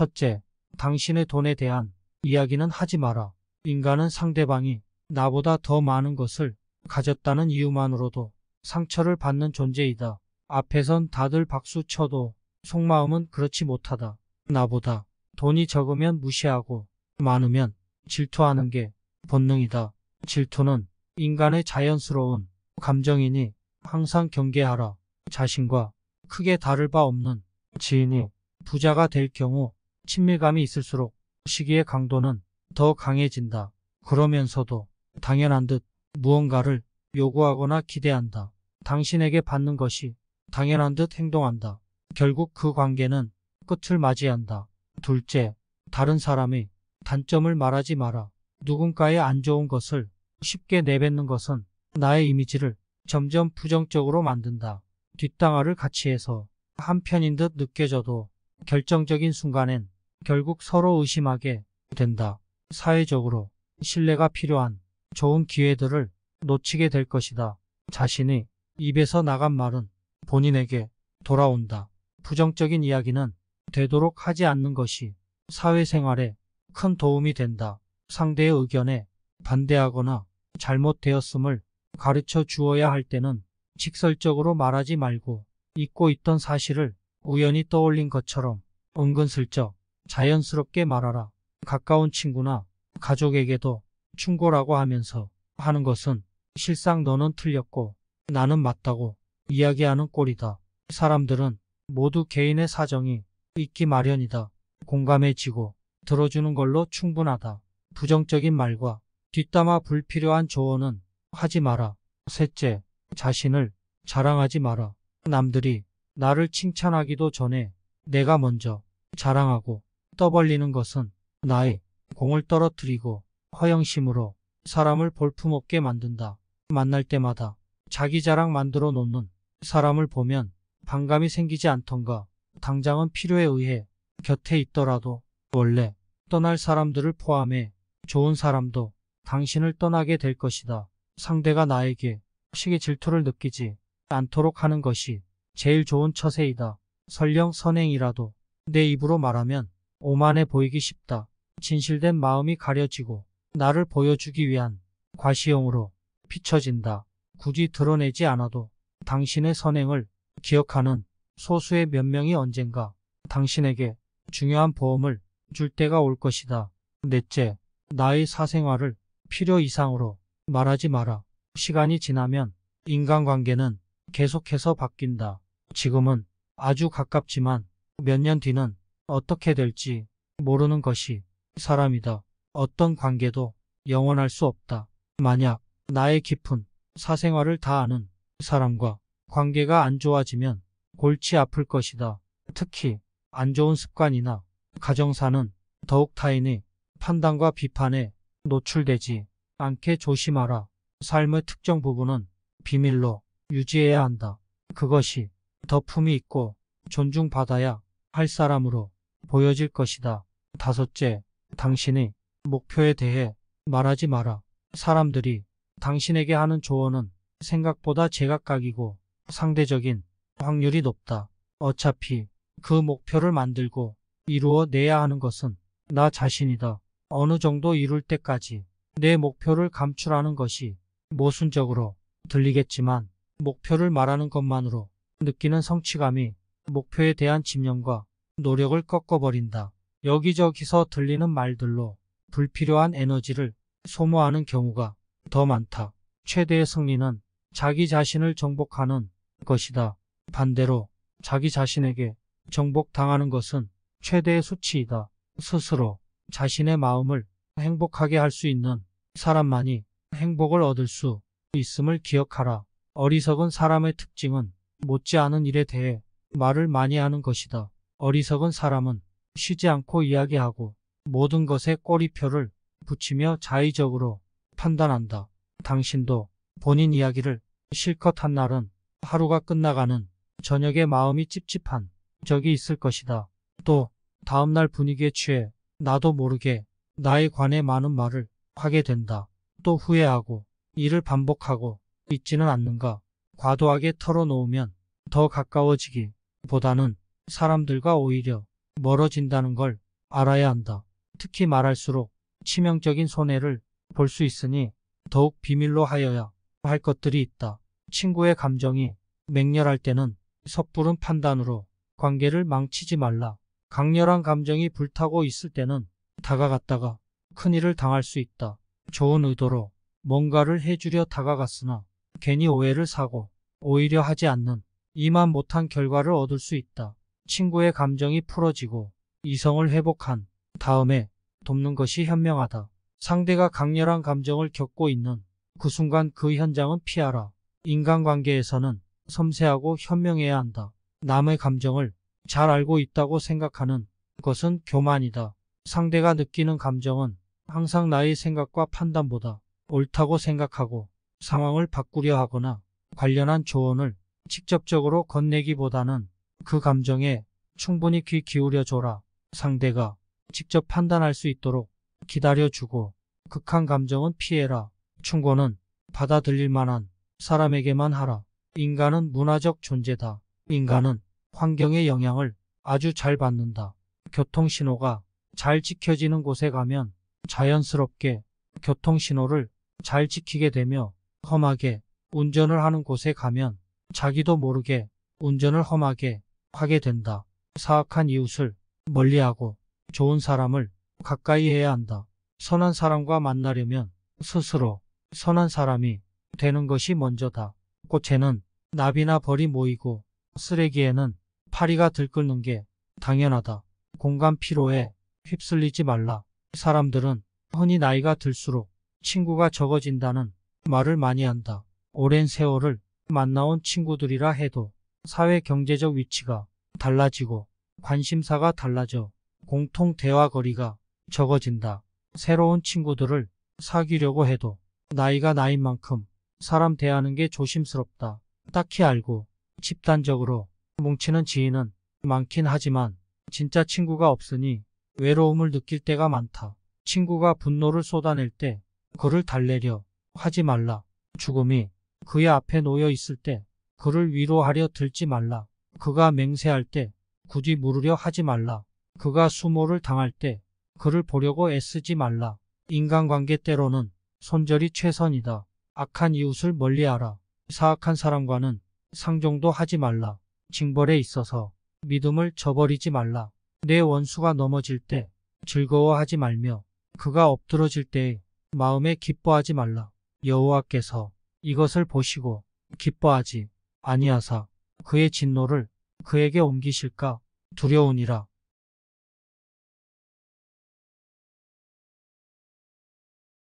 첫째, 당신의 돈에 대한 이야기는 하지 마라. 인간은 상대방이 나보다 더 많은 것을 가졌다는 이유만으로도 상처를 받는 존재이다. 앞에선 다들 박수 쳐도 속마음은 그렇지 못하다. 나보다 돈이 적으면 무시하고 많으면 질투하는 게 본능이다. 질투는 인간의 자연스러운 감정이니 항상 경계하라. 자신과 크게 다를 바 없는 지인이 부자가 될 경우 친밀감이 있을수록 시기의 강도는 더 강해진다. 그러면서도 당연한 듯 무언가를 요구하거나 기대한다. 당신에게 받는 것이 당연한 듯 행동한다. 결국 그 관계는 끝을 맞이한다. 둘째, 다른 사람이 단점을 말하지 마라. 누군가의 안 좋은 것을 쉽게 내뱉는 것은 나의 이미지를 점점 부정적으로 만든다. 뒷당화를 같이 해서 한편인 듯 느껴져도 결정적인 순간엔 결국 서로 의심하게 된다. 사회적으로 신뢰가 필요한 좋은 기회들을 놓치게 될 것이다. 자신의 입에서 나간 말은 본인에게 돌아온다. 부정적인 이야기는 되도록 하지 않는 것이 사회생활에 큰 도움이 된다. 상대의 의견에 반대하거나 잘못되었음을 가르쳐 주어야 할 때는 직설적으로 말하지 말고 잊고 있던 사실을 우연히 떠올린 것처럼 은근슬쩍 자연스럽게 말하라. 가까운 친구나 가족에게도 충고라고 하면서 하는 것은 실상 너는 틀렸고 나는 맞다고 이야기하는 꼴이다. 사람들은 모두 개인의 사정이 있기 마련이다. 공감해지고 들어주는 걸로 충분하다. 부정적인 말과 뒷담화 불필요한 조언은 하지 마라. 셋째, 자신을 자랑하지 마라. 남들이 나를 칭찬하기도 전에 내가 먼저 자랑하고 떠벌리는 것은 나의 공을 떨어뜨리고 허영심으로 사람을 볼품없게 만든다. 만날 때마다 자기 자랑 만들어 놓는 사람을 보면 반감이 생기지 않던가 당장은 필요에 의해 곁에 있더라도 원래 떠날 사람들을 포함해 좋은 사람도 당신을 떠나게 될 것이다. 상대가 나에게 식의 질투를 느끼지 않도록 하는 것이 제일 좋은 처세이다. 설령 선행이라도 내 입으로 말하면 오만해 보이기 쉽다. 진실된 마음이 가려지고 나를 보여주기 위한 과시형으로 비춰진다. 굳이 드러내지 않아도 당신의 선행을 기억하는 소수의 몇 명이 언젠가 당신에게 중요한 보험을 줄 때가 올 것이다. 넷째, 나의 사생활을 필요 이상으로 말하지 마라. 시간이 지나면 인간관계는 계속해서 바뀐다. 지금은 아주 가깝지만 몇 년 뒤는 어떻게 될지 모르는 것이 사람이다. 어떤 관계도 영원할 수 없다. 만약 나의 깊은 사생활을 다 아는 사람과 관계가 안 좋아지면 골치 아플 것이다. 특히 안 좋은 습관이나 가정사는 더욱 타인의 판단과 비판에 노출되지 않게 조심하라. 삶의 특정 부분은 비밀로 유지해야 한다. 그것이 더 품이 있고 존중받아야 할 사람으로 보여질 것이다. 다섯째, 당신의 목표에 대해 말하지 마라. 사람들이 당신에게 하는 조언은 생각보다 제각각이고 상대적인 확률이 높다. 어차피 그 목표를 만들고 이루어 내야 하는 것은 나 자신이다. 어느 정도 이룰 때까지 내 목표를 감출하는 것이 모순적으로 들리겠지만 목표를 말하는 것만으로 느끼는 성취감이 목표에 대한 집념과 노력을 꺾어버린다. 여기저기서 들리는 말들로 불필요한 에너지를 소모하는 경우가 더 많다. 최대의 승리는 자기 자신을 정복하는 것이다. 반대로 자기 자신에게 정복당하는 것은 최대의 수치이다. 스스로 자신의 마음을 행복하게 할 수 있는 사람만이 행복을 얻을 수 있음을 기억하라. 어리석은 사람의 특징은 못지않은 일에 대해 말을 많이 하는 것이다. 어리석은 사람은 쉬지 않고 이야기하고 모든 것에 꼬리표를 붙이며 자의적으로 판단한다. 당신도 본인 이야기를 실컷 한 날은 하루가 끝나가는 저녁에 마음이 찝찝한 적이 있을 것이다. 또 다음날 분위기에 취해 나도 모르게 나에 관해 많은 말을 하게 된다. 또 후회하고 일을 반복하고 있지는 않는가. 과도하게 털어놓으면 더 가까워지기 보다는 사람들과 오히려 멀어진다는 걸 알아야 한다. 특히 말할수록 치명적인 손해를 볼 수 있으니 더욱 비밀로 하여야 할 것들이 있다. 친구의 감정이 맹렬할 때는 섣부른 판단으로 관계를 망치지 말라. 강렬한 감정이 불타고 있을 때는 다가갔다가 큰일을 당할 수 있다. 좋은 의도로 뭔가를 해주려 다가갔으나 괜히 오해를 사고 오히려 하지 않는 이만 못한 결과를 얻을 수 있다. 친구의 감정이 풀어지고 이성을 회복한 다음에 돕는 것이 현명하다. 상대가 강렬한 감정을 겪고 있는 그 순간 그 현장은 피하라. 인간관계에서는 섬세하고 현명해야 한다. 남의 감정을 잘 알고 있다고 생각하는 것은 교만이다. 상대가 느끼는 감정은 항상 나의 생각과 판단보다 옳다고 생각하고 상황을 바꾸려 하거나 관련한 조언을 직접적으로 건네기보다는 그 감정에 충분히 귀 기울여 줘라. 상대가 직접 판단할 수 있도록 기다려주고 극한 감정은 피해라. 충고는 받아들일 만한 사람에게만 하라. 인간은 문화적 존재다. 인간은 환경의 영향을 아주 잘 받는다. 교통신호가 잘 지켜지는 곳에 가면 자연스럽게 교통신호를 잘 지키게 되며 험하게 운전을 하는 곳에 가면 자기도 모르게 운전을 험하게 하게 된다. 사악한 이웃을 멀리하고 좋은 사람을 가까이 해야 한다. 선한 사람과 만나려면 스스로 선한 사람이 되는 것이 먼저다. 꽃에는 나비나 벌이 모이고 쓰레기에는 파리가 들끓는 게 당연하다. 공간 피로에 휩쓸리지 말라. 사람들은 흔히 나이가 들수록 친구가 적어진다는 말을 많이 한다. 오랜 세월을 만나온 친구들이라 해도 사회 경제적 위치가 달라지고 관심사가 달라져 공통 대화 거리가 적어진다. 새로운 친구들을 사귀려고 해도 나이가 나인 만큼 사람 대하는 게 조심스럽다. 딱히 알고 집단적으로 뭉치는 지인은 많긴 하지만 진짜 친구가 없으니 외로움을 느낄 때가 많다. 친구가 분노를 쏟아낼 때 그를 달래려 하지 말라. 죽음이 그의 앞에 놓여 있을 때 그를 위로하려 들지 말라. 그가 맹세할 때 굳이 물으려 하지 말라. 그가 수모를 당할 때 그를 보려고 애쓰지 말라. 인간관계 때로는 손절이 최선이다. 악한 이웃을 멀리하라. 사악한 사람과는 상종도 하지 말라. 징벌에 있어서 믿음을 저버리지 말라. 내 원수가 넘어질 때 즐거워하지 말며 그가 엎드러질 때에 마음에 기뻐하지 말라. 여호와께서 이것을 보시고 기뻐하지 아니하사 그의 진노를 그에게 옮기실까 두려우니라.